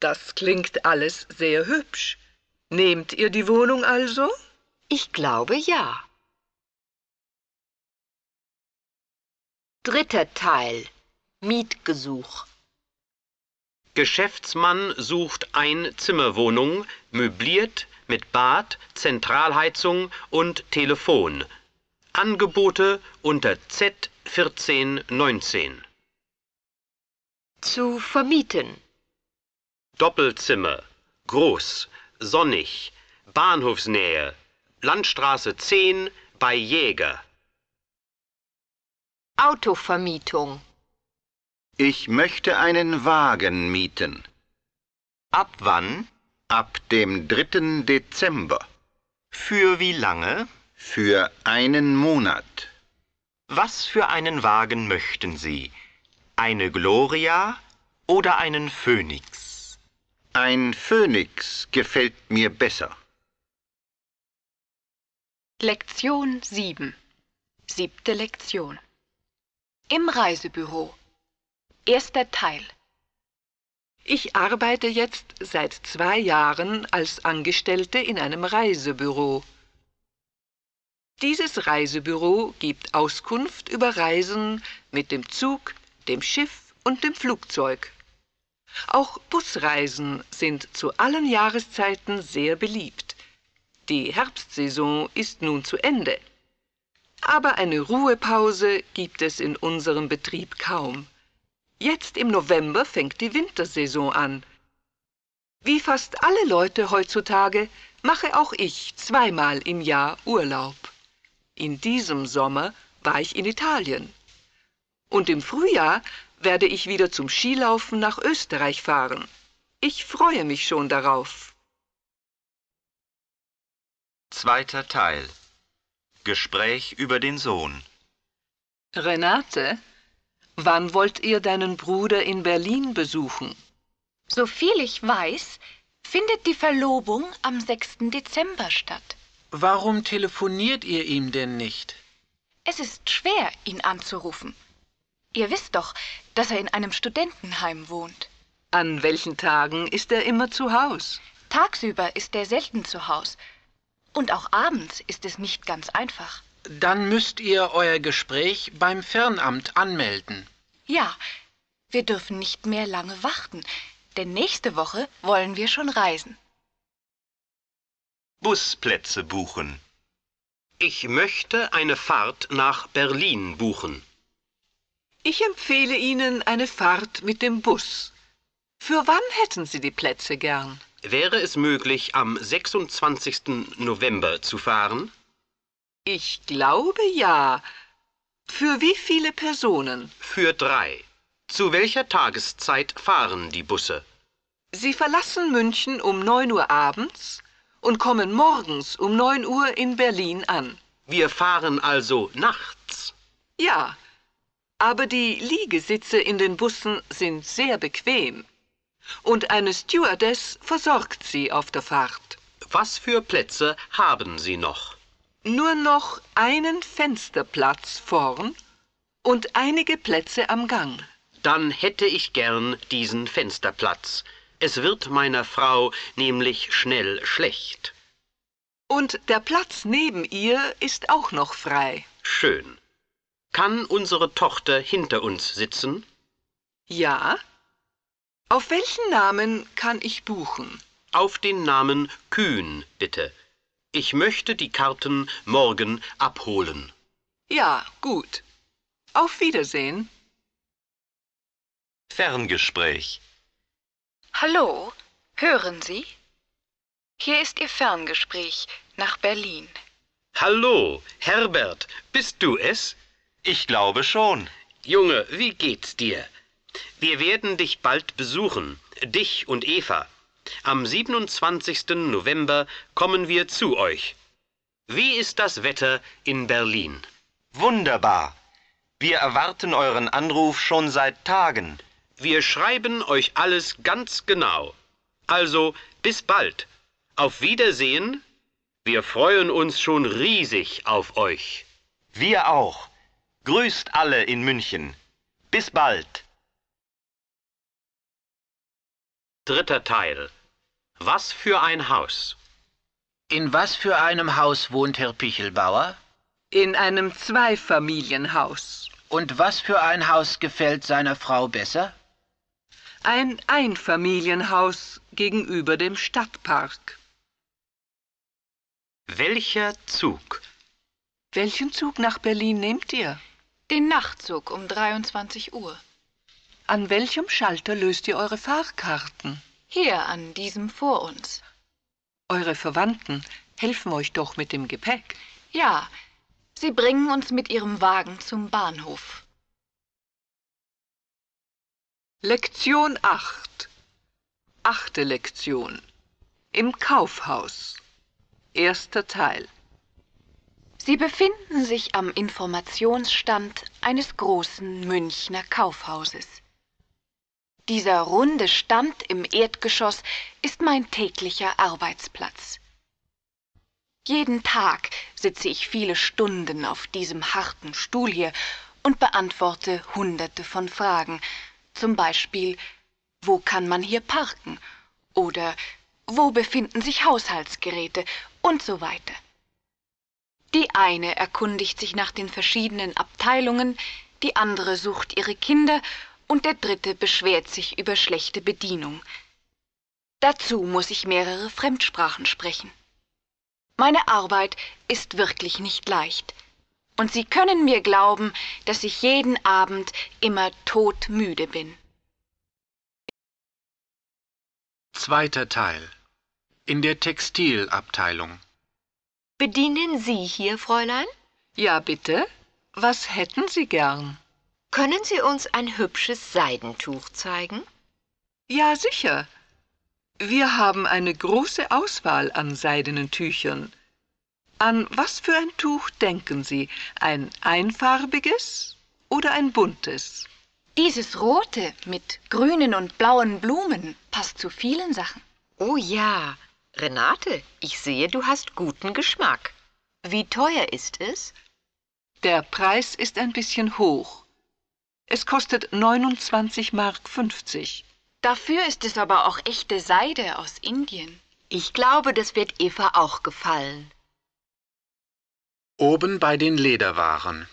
E: Das klingt alles sehr hübsch. Nehmt ihr die Wohnung also? Ich glaube ja. Dritter Teil Mietgesuch
D: Geschäftsmann sucht ein Einzimmerwohnung, möbliert, mit Bad, Zentralheizung und Telefon. Angebote unter Z1419 zu vermieten. Doppelzimmer, groß, sonnig, Bahnhofsnähe, Landstraße 10 bei Jäger.
G: Autovermietung. Ich möchte einen Wagen mieten. Ab wann? Ab dem 3.
A: Dezember. Für wie lange? Für einen Monat. Was für einen Wagen möchten Sie? eine Gloria oder einen Phönix? Ein Phönix gefällt mir besser.
F: Lektion 7. Siebte Lektion. Im Reisebüro. Erster Teil.
B: Ich arbeite jetzt seit zwei Jahren als Angestellte in einem Reisebüro. Dieses Reisebüro gibt Auskunft über Reisen mit dem Zug, dem Schiff und dem Flugzeug. Auch Busreisen sind zu allen Jahreszeiten sehr beliebt. Die Herbstsaison ist nun zu Ende. Aber eine Ruhepause gibt es in unserem Betrieb kaum. Jetzt im November fängt die Wintersaison an. Wie fast alle Leute heutzutage mache auch ich zweimal im Jahr Urlaub. In diesem Sommer war ich in Italien. Und im Frühjahr werde ich wieder zum Skilaufen nach Österreich fahren. Ich freue mich schon darauf.
A: Zweiter Teil Gespräch über den Sohn
B: Renate, wann wollt ihr deinen Bruder in Berlin
C: besuchen?
F: Soviel ich weiß, findet die Verlobung am 6. Dezember statt.
C: Warum telefoniert ihr ihm denn nicht?
F: Es ist schwer, ihn anzurufen. Ihr wisst doch, dass er in einem Studentenheim wohnt. An welchen Tagen ist er immer zu Haus? Tagsüber ist er selten zu Haus. Und auch abends ist es nicht ganz einfach.
C: Dann müsst ihr euer Gespräch beim Fernamt anmelden.
F: Ja, wir dürfen nicht mehr lange warten, denn nächste Woche wollen wir schon reisen.
D: Busplätze buchen. Ich möchte eine Fahrt nach Berlin buchen.
B: Ich empfehle Ihnen eine Fahrt mit dem Bus. Für wann hätten Sie die Plätze gern?
D: Wäre es möglich, am 26. November zu fahren?
B: Ich glaube ja. Für wie viele Personen?
D: Für drei. Zu welcher Tageszeit fahren die Busse? Sie
B: verlassen München um 9 Uhr abends und kommen morgens um 9 Uhr in Berlin an.
D: Wir fahren also nachts?
B: Ja. Aber die Liegesitze in den Bussen sind sehr bequem und eine Stewardess versorgt sie auf der Fahrt. Was für
D: Plätze haben Sie noch?
B: Nur noch einen Fensterplatz vorn und einige Plätze am Gang.
D: Dann hätte ich gern diesen Fensterplatz. Es wird meiner Frau nämlich schnell schlecht. Und der Platz neben ihr ist auch noch frei. Schön. Kann unsere Tochter hinter uns sitzen? Ja.
B: Auf welchen Namen kann ich buchen?
D: Auf den Namen Kühn, bitte. Ich möchte die Karten morgen abholen.
B: Ja,
A: gut.
F: Auf Wiedersehen.
D: Ferngespräch.
F: Hallo, hören Sie? Hier ist Ihr Ferngespräch nach Berlin.
D: Hallo, Herbert, bist du es? Ich glaube schon. Junge, wie geht's dir? Wir werden dich bald besuchen, dich und Eva. Am 27. November kommen wir zu euch. Wie ist das Wetter in Berlin? Wunderbar. Wir erwarten euren Anruf schon seit Tagen. Wir schreiben euch alles ganz genau. Also, bis bald. Auf Wiedersehen. Wir freuen uns schon riesig auf euch. Wir auch.
A: Grüßt alle in München. Bis bald. Dritter Teil. Was für ein Haus.
C: In was für einem Haus wohnt Herr Pichelbauer? In einem Zweifamilienhaus. Und was für ein Haus gefällt seiner Frau besser?
B: Ein Einfamilienhaus gegenüber dem Stadtpark.
D: Welcher Zug?
B: Welchen Zug nach Berlin nehmt ihr?
F: Den Nachtzug um 23 Uhr.
B: An welchem Schalter löst ihr eure Fahrkarten?
F: Hier an diesem vor uns.
B: Eure Verwandten helfen euch doch mit dem Gepäck.
F: Ja, sie bringen uns mit ihrem Wagen zum Bahnhof.
B: Lektion 8 Achte Lektion Im Kaufhaus
F: Erster Teil Sie befinden sich am Informationsstand eines großen Münchner Kaufhauses. Dieser runde Stand im Erdgeschoss ist mein täglicher Arbeitsplatz. Jeden Tag sitze ich viele Stunden auf diesem harten Stuhl hier und beantworte hunderte von Fragen, zum Beispiel wo kann man hier parken oder wo befinden sich Haushaltsgeräte und so weiter. Die eine erkundigt sich nach den verschiedenen Abteilungen, die andere sucht ihre Kinder und der dritte beschwert sich über schlechte Bedienung. Dazu muss ich mehrere Fremdsprachen sprechen. Meine Arbeit ist wirklich nicht leicht. Und Sie können mir glauben, dass ich jeden Abend immer todmüde bin.
C: Zweiter Teil. In der Textilabteilung.
E: Bedienen Sie hier, Fräulein? Ja, bitte. Was hätten Sie gern? Können Sie uns ein hübsches Seidentuch zeigen?
B: Ja, sicher. Wir haben eine große Auswahl an seidenen Tüchern. An was für ein Tuch denken Sie? Ein einfarbiges
F: oder ein buntes? Dieses rote mit grünen und blauen Blumen passt zu vielen Sachen. Oh ja, Renate, ich sehe,
E: du hast guten Geschmack. Wie teuer ist es? Der Preis ist
B: ein bisschen hoch. Es kostet 29,50 Mark
F: Dafür ist es aber auch echte Seide aus Indien. Ich glaube, das wird Eva auch
E: gefallen.
C: Oben bei den Lederwaren.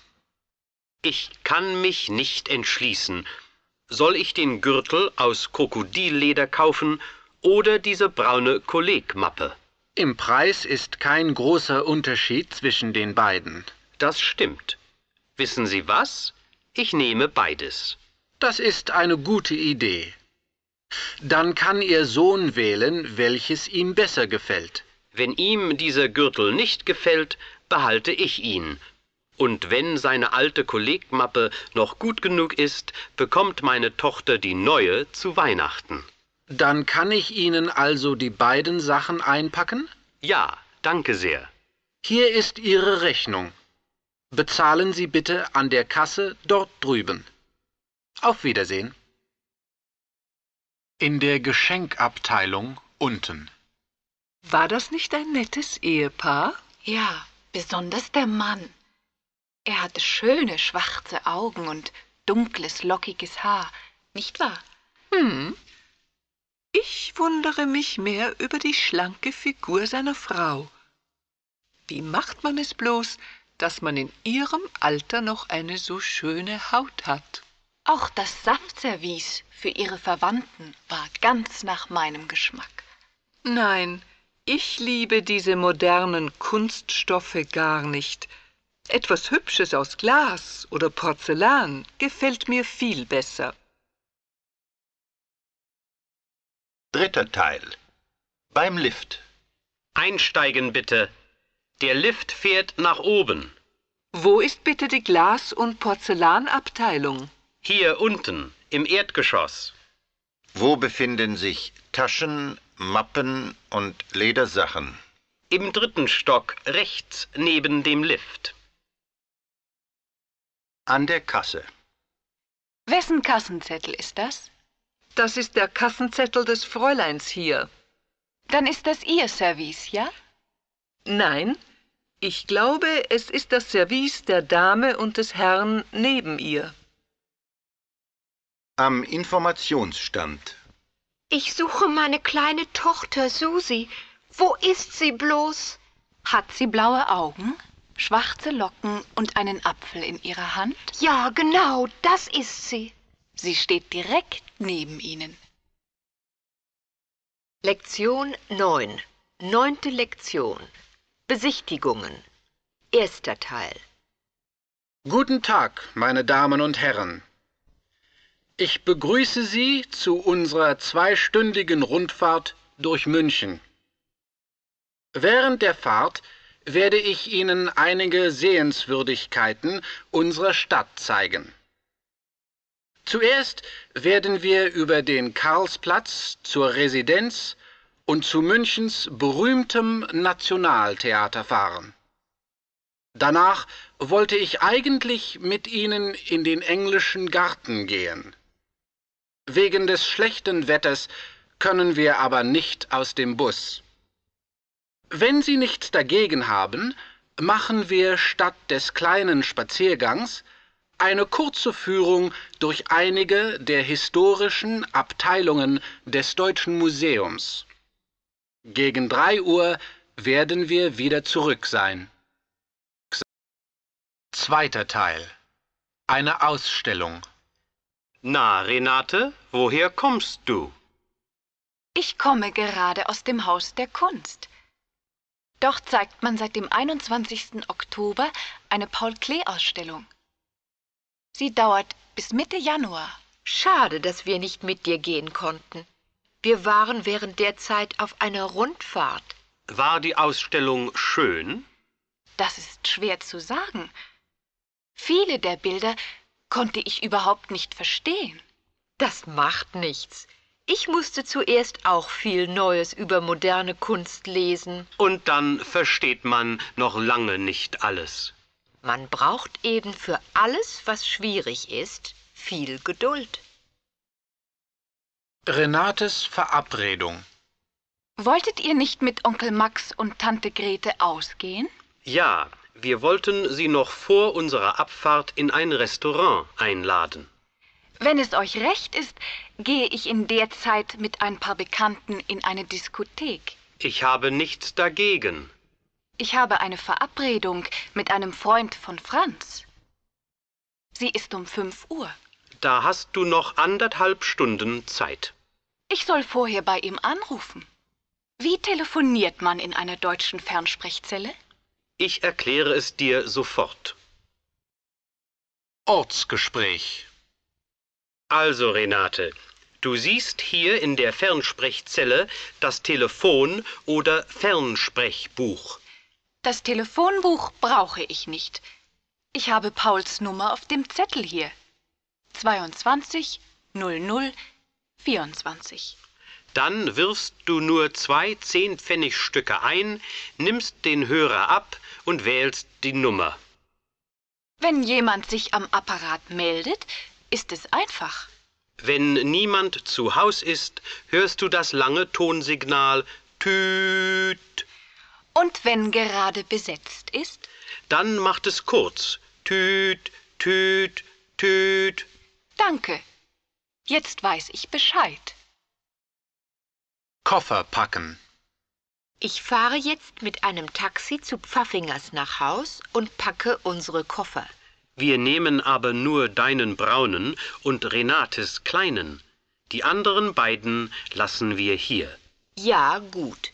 D: Ich kann mich nicht entschließen. Soll ich den Gürtel aus Krokodilleder kaufen oder diese braune Kollegmappe. Im Preis
C: ist kein großer Unterschied zwischen den beiden. Das stimmt. Wissen Sie was? Ich nehme beides. Das ist eine gute Idee. Dann kann Ihr Sohn wählen, welches ihm besser gefällt.
D: Wenn ihm dieser Gürtel nicht gefällt, behalte ich ihn. Und wenn seine alte Kollegmappe noch gut genug ist, bekommt meine Tochter die neue zu Weihnachten.
C: Dann kann ich Ihnen also die beiden Sachen einpacken? Ja, danke sehr. Hier ist Ihre Rechnung. Bezahlen Sie bitte an der Kasse dort drüben. Auf Wiedersehen. In der Geschenkabteilung unten. War das nicht ein nettes
F: Ehepaar? Ja, besonders der Mann. Er hatte schöne schwarze Augen und dunkles, lockiges Haar, nicht wahr? Hm,
B: ich wundere mich mehr über die schlanke Figur seiner Frau. Wie macht man es bloß, dass man in ihrem Alter noch eine
F: so schöne Haut hat? Auch das Saftservice für ihre Verwandten war ganz nach meinem Geschmack. Nein,
B: ich liebe diese modernen Kunststoffe gar nicht. Etwas Hübsches aus Glas oder Porzellan gefällt mir viel besser.
D: Dritter Teil. Beim Lift. Einsteigen bitte. Der Lift fährt nach oben. Wo ist bitte die Glas-
B: und Porzellanabteilung?
D: Hier unten im Erdgeschoss.
G: Wo befinden sich Taschen, Mappen und Ledersachen? Im dritten Stock rechts neben dem Lift. An der Kasse.
F: Wessen Kassenzettel ist das? Das ist
B: der Kassenzettel des Fräuleins hier. Dann ist das Ihr Service, ja? Nein, ich glaube, es ist das Service der Dame und des Herrn neben ihr.
G: Am Informationsstand.
E: Ich suche meine kleine Tochter Susi. Wo ist sie bloß?
F: Hat sie blaue Augen, schwarze Locken und einen Apfel in ihrer Hand? Ja, genau, das ist sie. Sie steht direkt neben Ihnen.
E: Lektion 9. Neunte Lektion.
C: Besichtigungen. Erster Teil. Guten Tag, meine Damen und Herren. Ich begrüße Sie zu unserer zweistündigen Rundfahrt durch München. Während der Fahrt werde ich Ihnen einige Sehenswürdigkeiten unserer Stadt zeigen. Zuerst werden wir über den Karlsplatz zur Residenz und zu Münchens berühmtem Nationaltheater fahren. Danach wollte ich eigentlich mit Ihnen in den englischen Garten gehen. Wegen des schlechten Wetters können wir aber nicht aus dem Bus. Wenn Sie nichts dagegen haben, machen wir statt des kleinen Spaziergangs eine kurze Führung durch einige der historischen Abteilungen des Deutschen Museums. Gegen drei Uhr werden wir wieder zurück sein. Zweiter Teil.
D: Eine Ausstellung. Na, Renate, woher kommst du?
F: Ich komme gerade aus dem Haus der Kunst. Dort zeigt man seit dem 21. Oktober eine Paul Klee-Ausstellung. Sie dauert bis Mitte Januar. Schade, dass wir nicht mit dir gehen konnten.
E: Wir waren während der Zeit auf einer Rundfahrt.
D: War die Ausstellung schön?
F: Das ist schwer zu sagen. Viele der Bilder konnte ich überhaupt nicht verstehen. Das macht nichts.
E: Ich musste zuerst auch viel Neues über moderne Kunst lesen.
D: Und dann versteht man noch lange nicht alles. Man braucht
E: eben für alles,
F: was schwierig ist, viel Geduld.
D: Renates Verabredung.
F: Wolltet ihr nicht mit Onkel Max und Tante Grete ausgehen?
D: Ja, wir wollten sie noch vor unserer Abfahrt in ein Restaurant einladen.
F: Wenn es euch recht ist, gehe ich in der Zeit mit ein paar Bekannten in eine Diskothek.
D: Ich habe nichts dagegen.
F: Ich habe eine Verabredung mit einem Freund von Franz. Sie ist um fünf Uhr.
D: Da hast du noch anderthalb Stunden Zeit.
F: Ich soll vorher bei ihm anrufen. Wie telefoniert man in einer deutschen Fernsprechzelle?
D: Ich erkläre es dir sofort. Ortsgespräch. Also, Renate, du siehst hier in der Fernsprechzelle das Telefon oder Fernsprechbuch.
F: Das Telefonbuch brauche ich nicht. Ich habe Pauls Nummer auf dem Zettel hier. 22 00 24.
D: Dann wirfst du nur zwei Zehnpfennigstücke ein, nimmst den Hörer ab und wählst die Nummer.
F: Wenn jemand sich am Apparat meldet, ist es einfach.
D: Wenn niemand zu Haus ist, hörst du das lange Tonsignal Tüt. Und
F: wenn gerade besetzt ist?
D: Dann macht es kurz. Tüt, tüt, tüt.
F: Danke. Jetzt weiß ich Bescheid.
D: Koffer packen.
F: Ich fahre jetzt mit einem
E: Taxi zu Pfaffingers nach Haus und packe unsere Koffer.
D: Wir nehmen aber nur deinen braunen und Renates kleinen. Die anderen beiden lassen wir hier.
E: Ja, gut.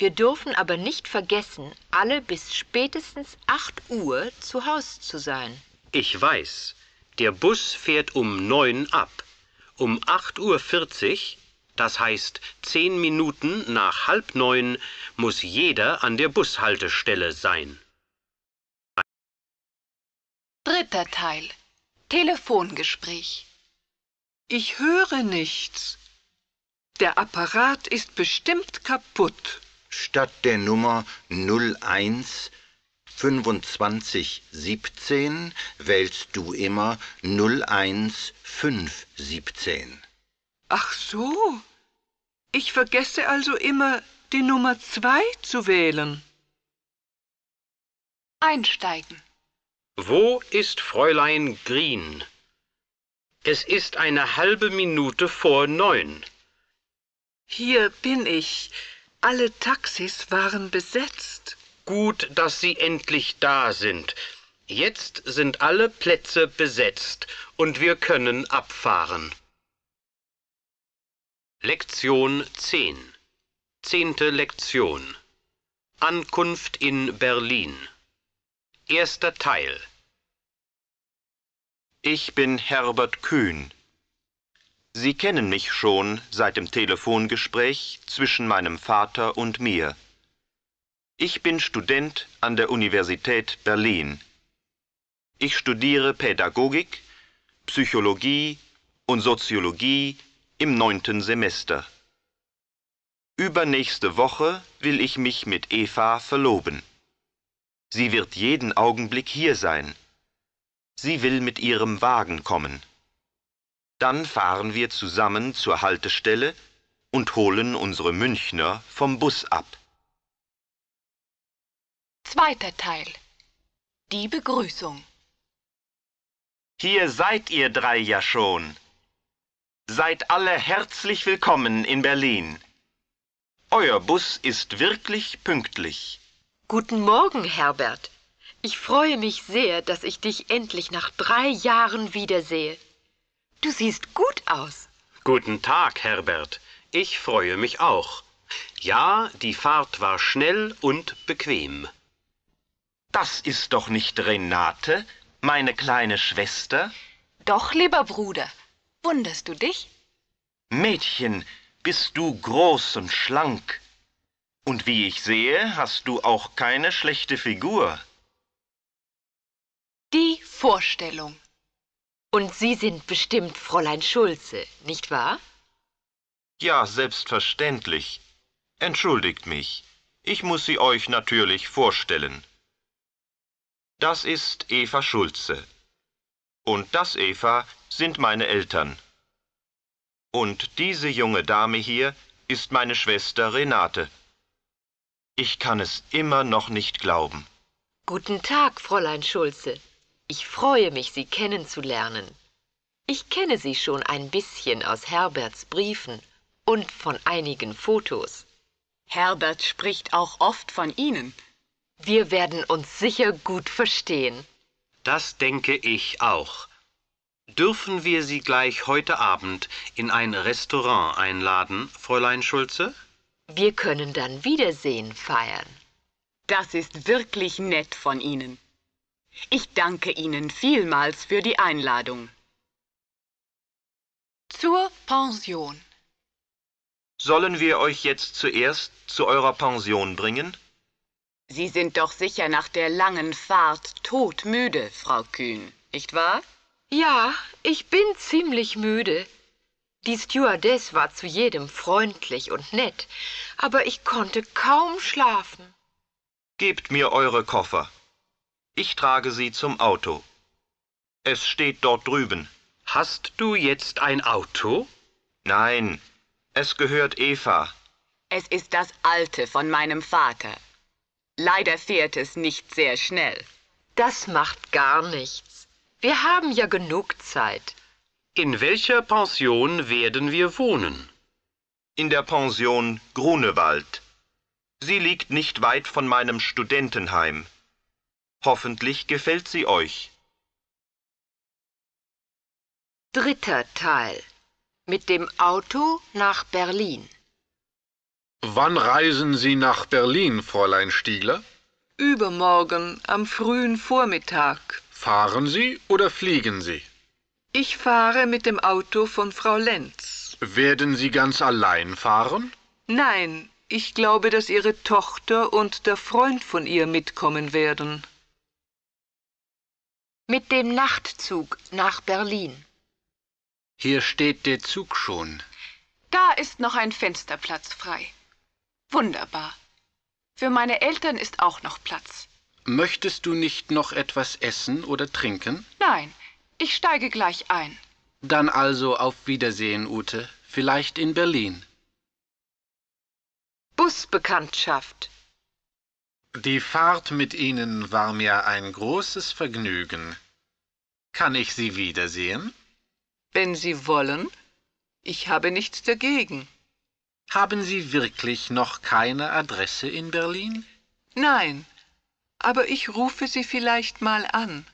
E: Wir dürfen aber nicht vergessen, alle bis spätestens 8 Uhr zu Hause zu sein.
D: Ich weiß, der Bus fährt um 9 ab. Um 8.40 Uhr, das heißt 10 Minuten nach halb neun, muss jeder an der Bushaltestelle sein.
F: Dritter Teil Telefongespräch Ich höre nichts.
B: Der Apparat ist
G: bestimmt kaputt statt der Nummer 01 2517 wählst du immer 01517. Ach so.
B: Ich vergesse also immer, die Nummer 2 zu wählen.
F: Einsteigen.
D: Wo ist Fräulein Green? Es ist eine halbe Minute vor neun.
B: Hier bin ich. Alle Taxis waren besetzt.
D: Gut, dass Sie endlich da sind. Jetzt sind alle Plätze besetzt und wir können abfahren. Lektion 10 Zehnte Lektion Ankunft in Berlin Erster Teil
A: Ich bin Herbert Kühn. Sie kennen mich schon seit dem Telefongespräch zwischen meinem Vater und mir. Ich bin Student an der Universität Berlin. Ich studiere Pädagogik, Psychologie und Soziologie im neunten Semester. Übernächste Woche will ich mich mit Eva verloben. Sie wird jeden Augenblick hier sein. Sie will mit ihrem Wagen kommen. Dann fahren wir zusammen zur Haltestelle und holen unsere Münchner vom Bus ab.
F: Zweiter Teil. Die Begrüßung.
A: Hier seid ihr drei ja schon. Seid alle herzlich willkommen in Berlin. Euer Bus ist wirklich pünktlich.
E: Guten Morgen, Herbert. Ich freue mich sehr, dass ich dich endlich nach drei Jahren wiedersehe. Du siehst gut aus.
D: Guten Tag, Herbert. Ich freue mich auch. Ja, die Fahrt war schnell und bequem. Das ist doch nicht Renate, meine kleine
A: Schwester?
F: Doch, lieber Bruder. Wunderst du dich?
A: Mädchen, bist du groß und schlank. Und wie ich sehe, hast du auch keine schlechte Figur.
F: Die Vorstellung.
E: Und Sie sind bestimmt Fräulein Schulze, nicht wahr?
A: Ja, selbstverständlich. Entschuldigt mich. Ich muss sie euch natürlich vorstellen. Das ist Eva Schulze. Und das, Eva, sind meine Eltern. Und diese junge Dame hier ist meine Schwester Renate. Ich kann es immer noch nicht glauben.
E: Guten Tag, Fräulein Schulze. Ich freue mich, Sie kennenzulernen. Ich kenne Sie schon ein bisschen aus Herberts Briefen und von einigen Fotos. Herbert spricht auch oft von Ihnen. Wir werden uns sicher gut verstehen.
D: Das denke ich auch. Dürfen wir Sie gleich heute Abend in ein Restaurant einladen, Fräulein Schulze?
E: Wir können dann Wiedersehen feiern.
F: Das ist wirklich nett von Ihnen. Ich danke Ihnen vielmals für die Einladung. Zur Pension.
A: Sollen wir euch jetzt zuerst zu eurer Pension bringen?
F: Sie sind doch sicher nach der langen Fahrt todmüde, Frau Kühn, nicht wahr? Ja, ich bin ziemlich müde. Die Stewardess war zu jedem
E: freundlich und nett, aber ich konnte kaum schlafen.
A: Gebt mir eure Koffer. Ich trage sie zum Auto. Es steht dort drüben. Hast du jetzt ein Auto? Nein, es gehört Eva.
F: Es ist das alte von meinem Vater. Leider fährt es nicht sehr schnell. Das macht gar nichts. Wir haben
E: ja genug Zeit.
D: In welcher Pension werden wir wohnen?
A: In der Pension Grunewald. Sie liegt nicht weit von meinem Studentenheim. Hoffentlich gefällt sie euch.
E: Dritter Teil. Mit dem Auto nach Berlin.
C: Wann reisen Sie nach Berlin, Fräulein Stiegler?
B: Übermorgen, am frühen Vormittag.
C: Fahren Sie oder fliegen Sie?
B: Ich fahre mit dem Auto von Frau Lenz.
C: Werden Sie ganz allein fahren?
B: Nein, ich glaube, dass Ihre Tochter und der Freund von ihr mitkommen werden
E: mit dem Nachtzug
F: nach Berlin.
C: Hier steht der Zug schon.
F: Da ist noch ein Fensterplatz frei. Wunderbar. Für meine Eltern ist auch noch Platz.
C: Möchtest du nicht noch etwas essen oder trinken?
F: Nein, ich steige gleich ein.
C: Dann also auf Wiedersehen, Ute, vielleicht in Berlin. Busbekanntschaft die Fahrt mit Ihnen war mir ein großes Vergnügen. Kann ich Sie wiedersehen?
B: Wenn Sie wollen. Ich habe nichts dagegen.
C: Haben Sie wirklich noch keine Adresse in Berlin?
B: Nein, aber ich rufe Sie vielleicht mal an.